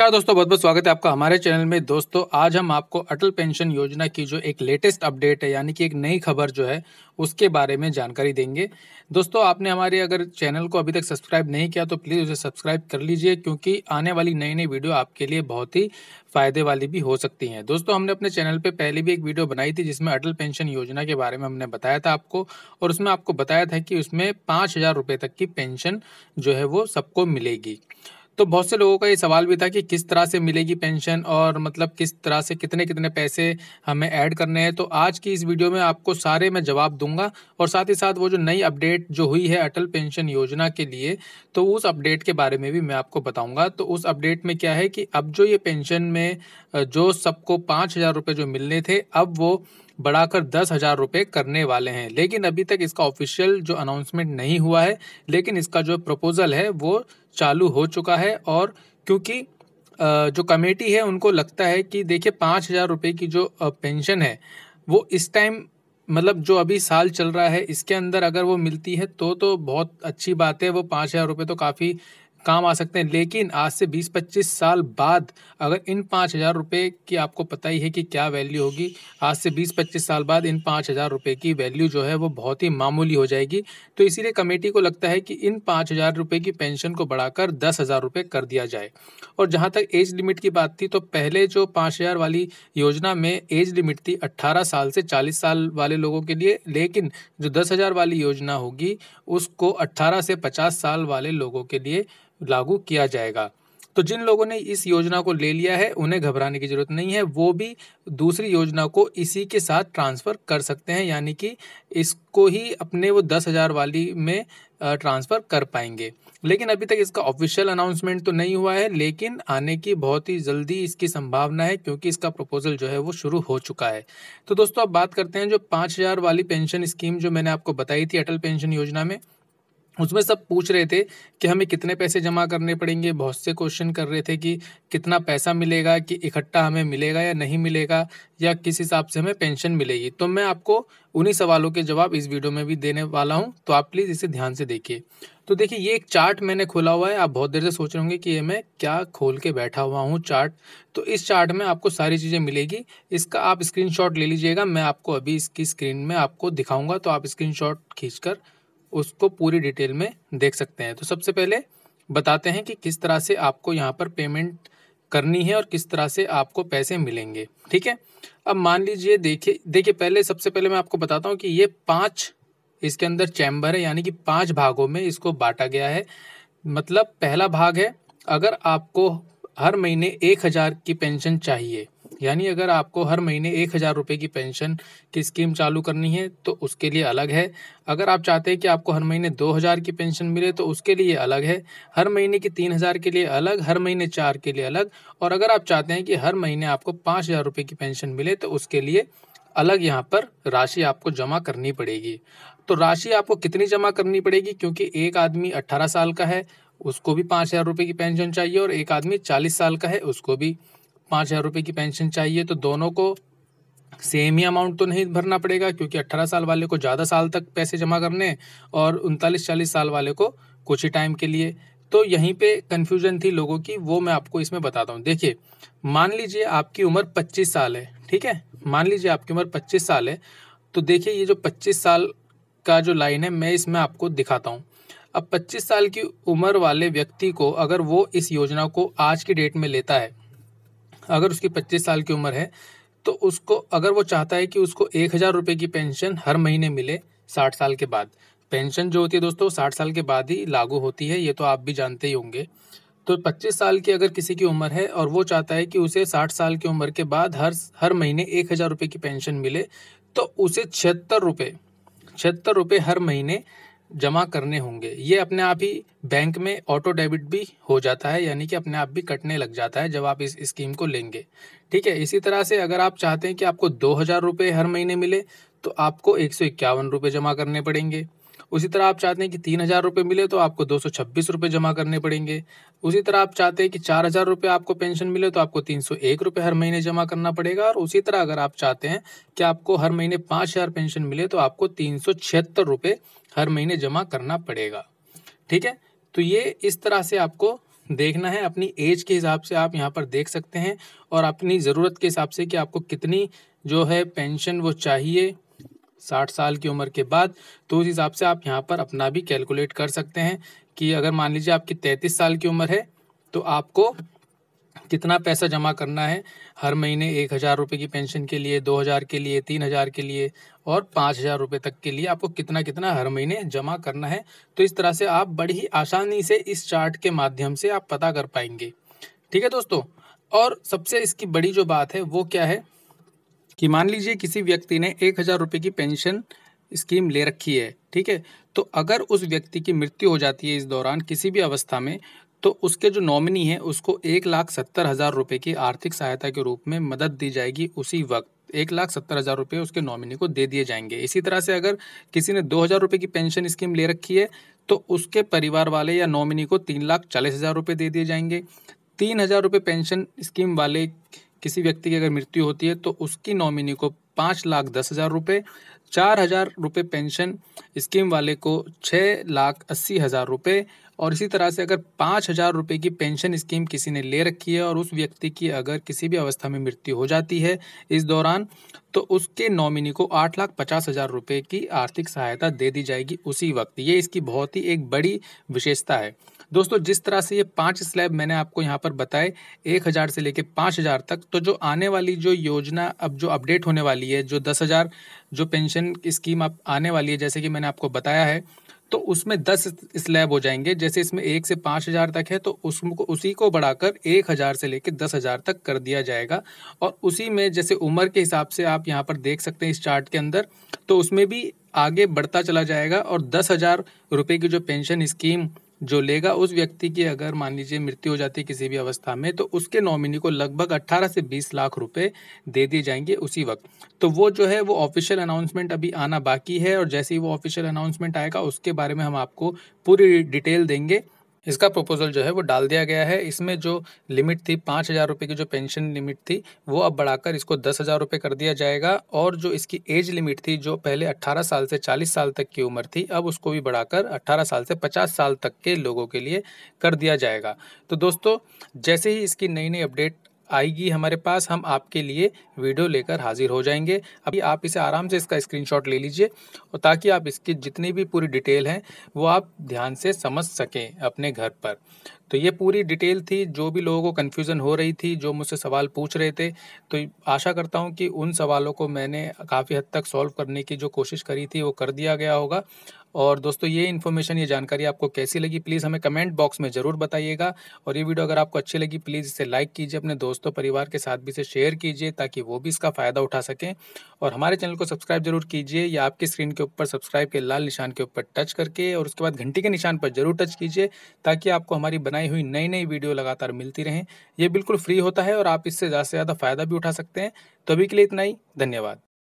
नमस्कार दोस्तों बहुत बहुत स्वागत है आपका हमारे चैनल में दोस्तों आज हम आपको अटल पेंशन योजना की जो एक लेटेस्ट अपडेट है यानी कि एक नई खबर जो है उसके बारे में जानकारी देंगे दोस्तों आपने हमारे अगर चैनल को अभी तक सब्सक्राइब नहीं किया तो प्लीज़ उसे सब्सक्राइब कर लीजिए क्योंकि आने वाली नई नई वीडियो आपके लिए बहुत ही फ़ायदे वाली भी हो सकती हैं दोस्तों हमने अपने चैनल पर पहले भी एक वीडियो बनाई थी जिसमें अटल पेंशन योजना के बारे में हमने बताया था आपको और उसमें आपको बताया था कि उसमें पाँच तक की पेंशन जो है वो सबको मिलेगी तो बहुत से लोगों का ये सवाल भी था कि किस तरह से मिलेगी पेंशन और मतलब किस तरह से कितने कितने पैसे हमें ऐड करने हैं तो आज की इस वीडियो में आपको सारे मैं जवाब दूंगा और साथ ही साथ वो जो नई अपडेट जो हुई है अटल पेंशन योजना के लिए तो उस अपडेट के बारे में भी मैं आपको बताऊंगा तो उस अपडेट में क्या है कि अब जो ये पेंशन में जो सबको पाँच हज़ार रुपये जो मिलने थे अब वो बढ़ाकर दस हजार रुपये करने वाले हैं लेकिन अभी तक इसका ऑफिशियल जो अनाउंसमेंट नहीं हुआ है लेकिन इसका जो प्रपोज़ल है वो चालू हो चुका है और क्योंकि जो कमेटी है उनको लगता है कि देखिए पाँच हज़ार रुपये की जो पेंशन है वो इस टाइम मतलब जो अभी साल चल रहा है इसके अंदर अगर वो मिलती है तो तो बहुत अच्छी बात है वो पाँच हज़ार रुपये तो काफ़ी काम आ सकते हैं लेकिन आज से 20-25 साल बाद अगर इन पाँच हज़ार रुपये की आपको पता ही है कि क्या वैल्यू होगी आज से 20-25 साल बाद इन पाँच हज़ार रुपये की वैल्यू जो है वो बहुत ही मामूली हो जाएगी तो इसीलिए कमेटी को लगता है कि इन पाँच हज़ार रुपये की पेंशन को बढ़ाकर दस हज़ार रुपये कर दिया जाए और जहाँ तक एज लिमिट की बात थी तो पहले जो पाँच हज़ार वाली योजना में एज लिमिट थी अट्ठारह साल से चालीस साल वाले लोगों के लिए लेकिन जो दस हज़ार वाली योजना होगी उसको अट्ठारह से पचास साल वाले लोगों के लिए लागू किया जाएगा तो जिन लोगों ने इस योजना को ले लिया है उन्हें घबराने की जरूरत नहीं है वो भी दूसरी योजना को इसी के साथ ट्रांसफ़र कर सकते हैं यानी कि इसको ही अपने वो दस हज़ार वाली में ट्रांसफ़र कर पाएंगे लेकिन अभी तक इसका ऑफिशियल अनाउंसमेंट तो नहीं हुआ है लेकिन आने की बहुत ही जल्दी इसकी संभावना है क्योंकि इसका प्रपोजल जो है वो शुरू हो चुका है तो दोस्तों अब बात करते हैं जो पाँच हज़ार वाली पेंशन स्कीम जो मैंने आपको बताई थी अटल पेंशन योजना में उसमें सब पूछ रहे थे कि हमें कितने पैसे जमा करने पड़ेंगे बहुत से क्वेश्चन कर रहे थे कि कितना पैसा मिलेगा कि इकट्ठा हमें मिलेगा या नहीं मिलेगा या किस हिसाब से हमें पेंशन मिलेगी तो मैं आपको उन्हीं सवालों के जवाब इस वीडियो में भी देने वाला हूं तो आप प्लीज़ इसे ध्यान से देखिए तो देखिए ये एक चार्ट मैंने खोला हुआ है आप बहुत देर से सोच रहे होंगे कि ये मैं क्या खोल के बैठा हुआ हूँ चार्ट तो इस चार्ट में आपको सारी चीज़ें मिलेगी इसका आप स्क्रीनशॉट ले लीजिएगा मैं आपको अभी इसकी स्क्रीन में आपको दिखाऊंगा तो आप स्क्रीनशॉट खींचकर उसको पूरी डिटेल में देख सकते हैं तो सबसे पहले बताते हैं कि किस तरह से आपको यहाँ पर पेमेंट करनी है और किस तरह से आपको पैसे मिलेंगे ठीक है अब मान लीजिए देखिए देखिए पहले सबसे पहले मैं आपको बताता हूँ कि ये पाँच इसके अंदर चैम्बर है यानी कि पाँच भागों में इसको बांटा गया है मतलब पहला भाग है अगर आपको हर महीने एक हज़ार की पेंशन चाहिए यानी अगर आपको हर महीने एक हज़ार रुपये की पेंशन की स्कीम चालू करनी है तो उसके लिए अलग है अगर आप चाहते हैं कि आपको हर महीने दो हज़ार की पेंशन मिले तो उसके लिए अलग है हर महीने की तीन हज़ार के लिए अलग हर महीने चार के लिए अलग और अगर आप चाहते हैं कि हर महीने आपको पाँच हज़ार रुपये की पेंशन मिले तो उसके लिए अलग यहाँ पर राशि आपको जमा करनी पड़ेगी तो राशि आपको कितनी जमा करनी पड़ेगी क्योंकि एक आदमी अट्ठारह साल का है उसको भी पाँच हज़ार रुपये की पेंशन चाहिए और एक आदमी चालीस साल का है उसको भी पाँच हज़ार रुपये की पेंशन चाहिए तो दोनों को सेम ही अमाउंट तो नहीं भरना पड़ेगा क्योंकि अट्ठारह साल वाले को ज़्यादा साल तक पैसे जमा करने और उनतालीस चालीस साल वाले को कुछ ही टाइम के लिए तो यहीं पे कन्फ्यूजन थी लोगों की वो मैं आपको इसमें बताता हूँ देखिए मान लीजिए आपकी उम्र पच्चीस साल है ठीक है मान लीजिए आपकी उम्र पच्चीस साल है तो देखिए ये जो पच्चीस साल का जो लाइन है मैं इसमें आपको दिखाता हूँ अब पच्चीस साल की उम्र वाले व्यक्ति को अगर वो इस योजना को आज की डेट में लेता है अगर उसकी पच्चीस साल की उम्र है तो उसको अगर वो चाहता है कि उसको एक हज़ार रुपये की पेंशन हर महीने मिले साठ साल के बाद पेंशन जो होती है दोस्तों साठ साल के बाद ही लागू होती है ये तो आप भी जानते ही होंगे तो 25 साल की अगर किसी की उम्र है और वो चाहता है कि उसे 60 साल की उम्र के बाद हर हर महीने एक हज़ार रुपये की पेंशन मिले तो उसे छिहत्तर रुपये छिहत्तर रुपये हर महीने जमा करने होंगे ये अपने आप ही बैंक में ऑटो डेबिट भी हो जाता है यानी कि अपने आप भी कटने लग जाता है जब आप इस स्कीम को लेंगे ठीक है इसी तरह से अगर आप चाहते हैं कि आपको दो हज़ार रुपये हर महीने मिले तो आपको एक सौ इक्यावन रुपये जमा करने पड़ेंगे उसी तरह आप चाहते हैं कि तीन हज़ार रुपये मिले तो आपको दो सौ छब्बीस रुपये जमा करने पड़ेंगे उसी तरह आप चाहते हैं कि चार हज़ार रुपये आपको पेंशन मिले तो आपको तीन सौ एक रुपये हर महीने जमा करना पड़ेगा और उसी तरह अगर आप चाहते हैं कि आपको हर महीने पाँच हज़ार पेंशन मिले तो आपको तीन सौ छिहत्तर रुपये हर महीने जमा करना पड़ेगा ठीक है तो ये इस तरह से आपको देखना है अपनी एज के हिसाब से आप यहाँ पर देख सकते हैं और अपनी ज़रूरत के हिसाब से कि आपको कितनी जो है पेंशन वो चाहिए साठ साल की उम्र के बाद तो उस हिसाब से आप यहाँ पर अपना भी कैलकुलेट कर सकते हैं कि अगर मान लीजिए आपकी तैतीस साल की उम्र है तो आपको कितना पैसा जमा करना है हर महीने एक हज़ार रुपये की पेंशन के लिए दो हज़ार के लिए तीन हज़ार के लिए और पाँच हज़ार रुपये तक के लिए आपको कितना कितना हर महीने जमा करना है तो इस तरह से आप बड़ी ही आसानी से इस चार्ट के माध्यम से आप पता कर पाएंगे ठीक है दोस्तों और सबसे इसकी बड़ी जो बात है वो क्या है कि मान लीजिए किसी व्यक्ति ने एक हज़ार रुपये की पेंशन स्कीम ले रखी है ठीक है तो अगर उस व्यक्ति की मृत्यु हो जाती है इस दौरान किसी भी अवस्था में तो उसके जो नॉमिनी है उसको एक लाख सत्तर हज़ार रुपये की आर्थिक सहायता के रूप में मदद दी जाएगी उसी वक्त एक लाख सत्तर हज़ार रुपये उसके नॉमिनी को दे दिए जाएंगे इसी तरह से अगर किसी ने दो हज़ार रुपये की पेंशन स्कीम ले रखी है तो उसके परिवार वाले या नॉमिनी को तीन लाख चालीस हज़ार रुपये दे दिए जाएंगे तीन हज़ार रुपये पेंशन स्कीम वाले किसी व्यक्ति की अगर मृत्यु होती है तो उसकी नॉमिनी को पाँच लाख दस हज़ार रुपये चार हज़ार रुपये पेंशन स्कीम वाले को छः लाख अस्सी हज़ार रुपये और इसी तरह से अगर पाँच हज़ार रुपये की पेंशन स्कीम किसी ने ले रखी है और उस व्यक्ति की अगर किसी भी अवस्था में मृत्यु हो जाती है इस दौरान तो उसके नॉमिनी को आठ लाख पचास हज़ार रुपये की आर्थिक सहायता दे दी जाएगी उसी वक्त ये इसकी बहुत ही एक बड़ी विशेषता है दोस्तों जिस तरह से ये पांच स्लैब मैंने आपको यहाँ पर बताए एक हज़ार से लेकर पाँच हज़ार तक तो जो आने वाली जो योजना अब जो अपडेट होने वाली है जो दस हज़ार जो पेंशन स्कीम आप आने वाली है जैसे कि मैंने आपको बताया है तो उसमें दस स्लैब हो जाएंगे जैसे इसमें एक से पाँच हज़ार तक है तो उसको उसी को बढ़ाकर एक हज़ार से लेकर दस हज़ार तक कर दिया जाएगा और उसी में जैसे उम्र के हिसाब से आप यहाँ पर देख सकते हैं इस चार्ट के अंदर तो उसमें भी आगे बढ़ता चला जाएगा और दस हज़ार रुपये की जो पेंशन स्कीम जो लेगा उस व्यक्ति की अगर मान लीजिए मृत्यु हो जाती है किसी भी अवस्था में तो उसके नॉमिनी को लगभग 18 से 20 लाख रुपए दे दिए जाएंगे उसी वक्त तो वो जो है वो ऑफिशियल अनाउंसमेंट अभी आना बाकी है और जैसे ही वो ऑफिशियल अनाउंसमेंट आएगा उसके बारे में हम आपको पूरी डिटेल देंगे इसका प्रपोजल जो है वो डाल दिया गया है इसमें जो लिमिट थी पाँच हज़ार रुपये की जो पेंशन लिमिट थी वो अब बढ़ाकर इसको दस हज़ार रुपये कर दिया जाएगा और जो इसकी एज लिमिट थी जो पहले अट्ठारह साल से चालीस साल तक की उम्र थी अब उसको भी बढ़ाकर अट्ठारह साल से पचास साल तक के लोगों के लिए कर दिया जाएगा तो दोस्तों जैसे ही इसकी नई नई अपडेट आएगी हमारे पास हम आपके लिए वीडियो लेकर हाजिर हो जाएंगे अभी आप इसे आराम से इसका स्क्रीनशॉट ले लीजिए और ताकि आप इसकी जितनी भी पूरी डिटेल हैं वो आप ध्यान से समझ सकें अपने घर पर तो ये पूरी डिटेल थी जो भी लोगों को कन्फ्यूज़न हो रही थी जो मुझसे सवाल पूछ रहे थे तो आशा करता हूँ कि उन सवालों को मैंने काफ़ी हद तक सॉल्व करने की जो कोशिश करी थी वो कर दिया गया होगा और दोस्तों ये इन्फॉर्मेशन ये जानकारी आपको कैसी लगी प्लीज़ हमें कमेंट बॉक्स में ज़रूर बताइएगा और ये वीडियो अगर आपको अच्छी लगी प्लीज़ इसे लाइक कीजिए अपने दोस्तों परिवार के साथ भी इसे शेयर कीजिए ताकि वो भी इसका फ़ायदा उठा सकें और हमारे चैनल को सब्सक्राइब जरूर कीजिए या आपकी स्क्रीन के ऊपर सब्सक्राइब के लाल निशान के ऊपर टच करके और उसके बाद घंटी के निशान पर जरूर टच कीजिए ताकि आपको हमारी बनाई हुई नई नई वीडियो लगातार मिलती रहें ये बिल्कुल फ्री होता है और आप इससे ज़्यादा से ज़्यादा फ़ायदा भी उठा सकते हैं तो अभी के लिए इतना ही धन्यवाद